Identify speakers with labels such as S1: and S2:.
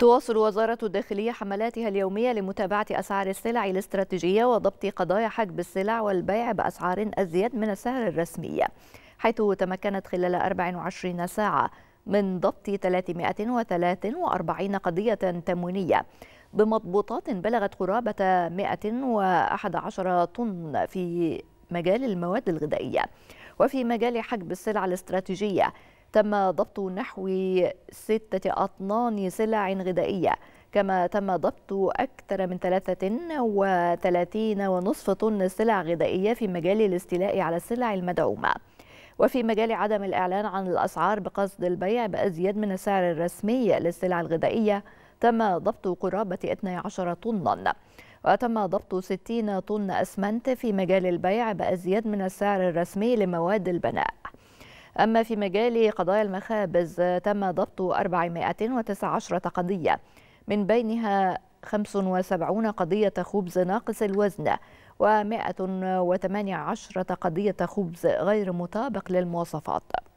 S1: تواصل وزارة الداخلية حملاتها اليومية لمتابعة أسعار السلع الاستراتيجية وضبط قضايا حجب السلع والبيع بأسعار أزيد من السعر الرسمي حيث تمكنت خلال 24 ساعة من ضبط 343 قضية تموينية بمضبوطات بلغت قرابة 111 طن في مجال المواد الغذائية وفي مجال حجب السلع الاستراتيجية تم ضبط نحو ستة أطنان سلع غذائية كما تم ضبط أكثر من وثلاثين ونصف طن سلع غذائية في مجال الاستيلاء على السلع المدعومة وفي مجال عدم الإعلان عن الأسعار بقصد البيع بأزيد من السعر الرسمي للسلع الغذائية تم ضبط قرابة 12 طناً وتم ضبط 60 طن أسمنت في مجال البيع بأزيد من السعر الرسمي لمواد البناء أما في مجال قضايا المخابز تم ضبط 419 قضية من بينها 75 قضية خبز ناقص الوزن و118 قضية خبز غير مطابق للمواصفات